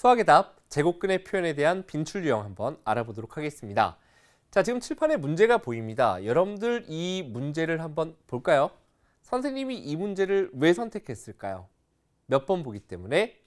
수학의 답, 제곱근의 표현에 대한 빈출 유형 한번 알아보도록 하겠습니다. 자, 지금 칠판에 문제가 보입니다. 여러분들 이 문제를 한번 볼까요? 선생님이 이 문제를 왜 선택했을까요? 몇 번 보기 때문에?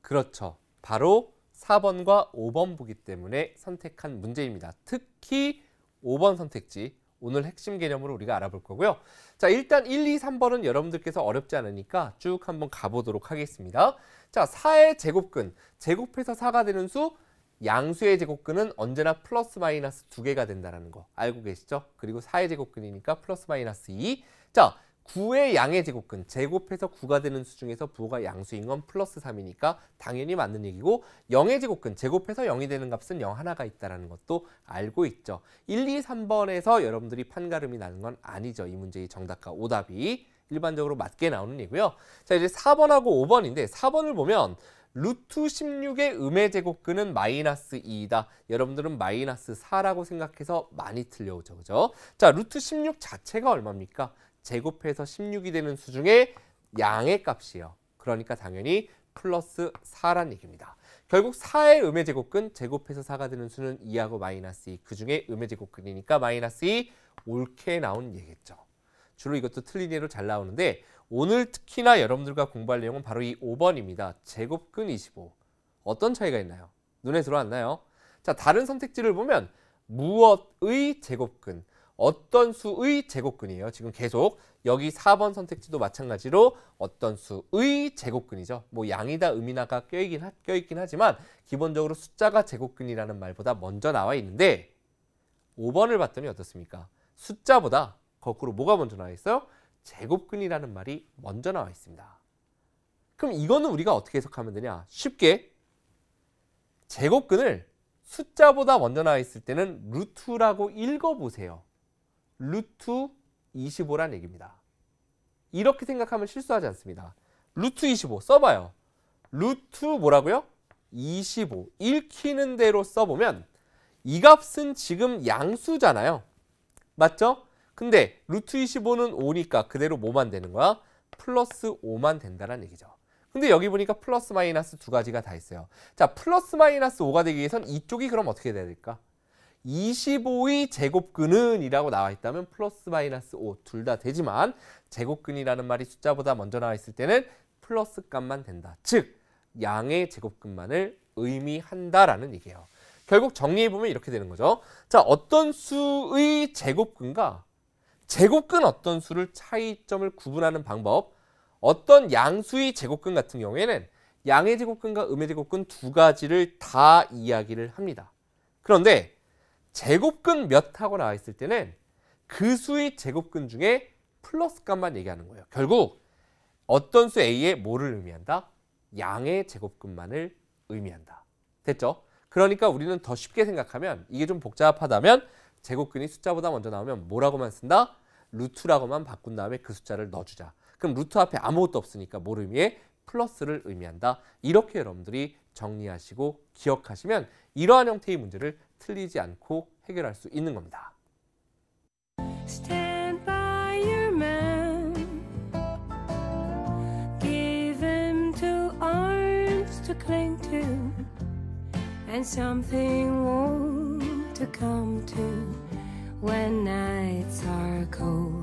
그렇죠. 바로 4번과 5번 보기 때문에 선택한 문제입니다. 특히 5번 선택지 오늘 핵심 개념으로 우리가 알아볼 거고요. 자, 일단 1, 2, 3번은 여러분들께서 어렵지 않으니까 쭉 한번 가보도록 하겠습니다. 자, 4의 제곱근, 제곱해서 4가 되는 수, 양수의 제곱근은 언제나 플러스 마이너스 2개가 된다는 거 알고 계시죠? 그리고 4의 제곱근이니까 플러스 마이너스 2. 자, 9의 양의 제곱근, 제곱해서 9가 되는 수 중에서 부호가 양수인 건 플러스 3이니까 당연히 맞는 얘기고 0의 제곱근, 제곱해서 0이 되는 값은 0 하나가 있다는 것도 알고 있죠. 1, 2, 3번에서 여러분들이 판가름이 나는 건 아니죠. 이 문제의 정답과 오답이 일반적으로 맞게 나오는 얘고요. 기자 이제 4번하고 5번인데 4번을 보면 루트 16의 음의 제곱근은 마이너스 2이다. 여러분들은 마이너스 4라고 생각해서 많이 틀려오죠. 그죠? 자, 루트 16 자체가 얼마입니까? 제곱해서 16이 되는 수중에 양의 값이에요. 그러니까 당연히 플러스 4란 얘기입니다. 결국 4의 음의 제곱근 제곱해서 4가 되는 수는 2하고 마이너스 2. 그중에 음의 제곱근이니까 마이너스 2 옳게 나온 얘기겠죠. 주로 이것도 틀린 예로 잘 나오는데 오늘 특히나 여러분들과 공부할 내용은 바로 이 5번입니다. 제곱근 25. 어떤 차이가 있나요? 눈에 들어왔나요? 자, 다른 선택지를 보면 무엇의 제곱근, 어떤 수의 제곱근이에요. 지금 계속 여기 4번 선택지도 마찬가지로 어떤 수의 제곱근이죠. 뭐 양이다 음이나가 껴있긴, 하, 껴있긴 하지만 기본적으로 숫자가 제곱근이라는 말보다 먼저 나와 있는데 5번을 봤더니 어떻습니까? 숫자보다 거꾸로 뭐가 먼저 나와 있어요? 제곱근이라는 말이 먼저 나와 있습니다. 그럼 이거는 우리가 어떻게 해석하면 되냐? 쉽게 제곱근을 숫자보다 먼저 나와 있을 때는 루트라고 읽어보세요. 루트 25란 얘기입니다. 이렇게 생각하면 실수하지 않습니다. 루트 25 써봐요. 루트 뭐라고요? 25 읽히는 대로 써보면 이 값은 지금 양수잖아요. 맞죠? 근데 루트 25는 5니까 그대로 뭐만 되는 거야? 플러스 5만 된다는 얘기죠. 근데 여기 보니까 플러스 마이너스 두 가지가 다 있어요. 자 플러스 마이너스 5가 되기 위해선 이쪽이 그럼 어떻게 돼야 될까? 25의 제곱근은 이라고 나와 있다면 플러스 마이너스 5 둘 다 되지만 제곱근이라는 말이 숫자보다 먼저 나와 있을 때는 플러스 값만 된다. 즉 양의 제곱근만을 의미한다라는 얘기예요. 결국 정리해보면 이렇게 되는 거죠. 자 어떤 수의 제곱근과 제곱근 어떤 수를 차이점을 구분하는 방법 어떤 양수의 제곱근 같은 경우에는 양의 제곱근과 음의 제곱근 두 가지를 다 이야기를 합니다. 그런데 제곱근 몇 하고 나와 있을 때는 그 수의 제곱근 중에 플러스 값만 얘기하는 거예요. 결국 어떤 수 a 에 뭐를 의미한다? 양의 제곱근만을 의미한다. 됐죠? 그러니까 우리는 더 쉽게 생각하면 이게 좀 복잡하다면 제곱근이 숫자보다 먼저 나오면 뭐라고만 쓴다? 루트라고만 바꾼 다음에 그 숫자를 넣어주자. 그럼 루트 앞에 아무것도 없으니까 뭐를 의미해? 플러스를 의미한다. 이렇게 여러분들이 정리하시고 기억하시면 이러한 형태의 문제를 틀리지 않고 해결할 수 있는 겁니다. and something warm to come to when nights are cold.